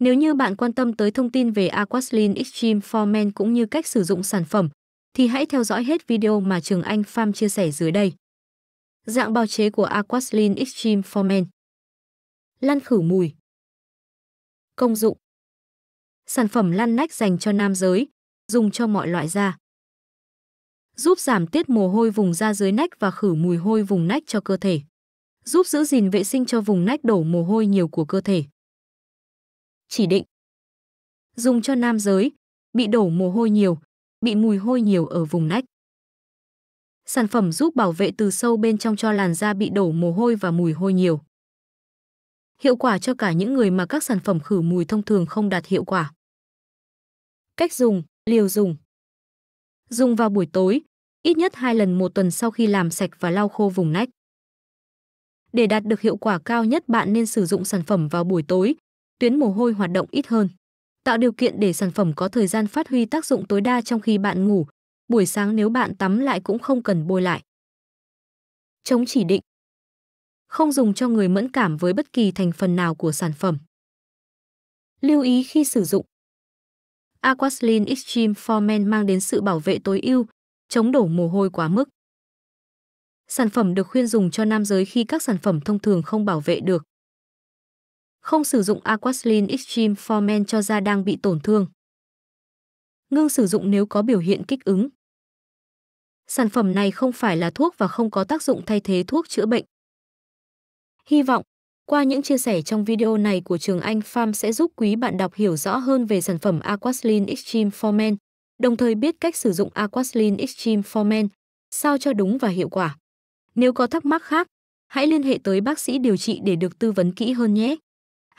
Nếu như bạn quan tâm tới thông tin về Aquaslin Extreme for Men cũng như cách sử dụng sản phẩm, thì hãy theo dõi hết video mà Trường Anh Farm chia sẻ dưới đây. Dạng bào chế của Aquaslin Extreme for Men lăn khử mùi Công dụng Sản phẩm lăn nách dành cho nam giới, dùng cho mọi loại da. Giúp giảm tiết mồ hôi vùng da dưới nách và khử mùi hôi vùng nách cho cơ thể. Giúp giữ gìn vệ sinh cho vùng nách đổ mồ hôi nhiều của cơ thể chỉ định. Dùng cho nam giới, bị đổ mồ hôi nhiều, bị mùi hôi nhiều ở vùng nách. Sản phẩm giúp bảo vệ từ sâu bên trong cho làn da bị đổ mồ hôi và mùi hôi nhiều. Hiệu quả cho cả những người mà các sản phẩm khử mùi thông thường không đạt hiệu quả. Cách dùng, liều dùng. Dùng vào buổi tối, ít nhất 2 lần một tuần sau khi làm sạch và lau khô vùng nách. Để đạt được hiệu quả cao nhất bạn nên sử dụng sản phẩm vào buổi tối, tuyến mồ hôi hoạt động ít hơn. Tạo điều kiện để sản phẩm có thời gian phát huy tác dụng tối đa trong khi bạn ngủ. Buổi sáng nếu bạn tắm lại cũng không cần bôi lại. Chống chỉ định. Không dùng cho người mẫn cảm với bất kỳ thành phần nào của sản phẩm. Lưu ý khi sử dụng. Aquaslin Extreme for mang đến sự bảo vệ tối ưu, chống đổ mồ hôi quá mức. Sản phẩm được khuyên dùng cho nam giới khi các sản phẩm thông thường không bảo vệ được không sử dụng Aquaslin Extreme for men cho da đang bị tổn thương. Ngưng sử dụng nếu có biểu hiện kích ứng. Sản phẩm này không phải là thuốc và không có tác dụng thay thế thuốc chữa bệnh. Hy vọng, qua những chia sẻ trong video này của Trường Anh Farm sẽ giúp quý bạn đọc hiểu rõ hơn về sản phẩm Aquaslin Extreme for men, đồng thời biết cách sử dụng Aquaslin Extreme for men, sao cho đúng và hiệu quả. Nếu có thắc mắc khác, hãy liên hệ tới bác sĩ điều trị để được tư vấn kỹ hơn nhé.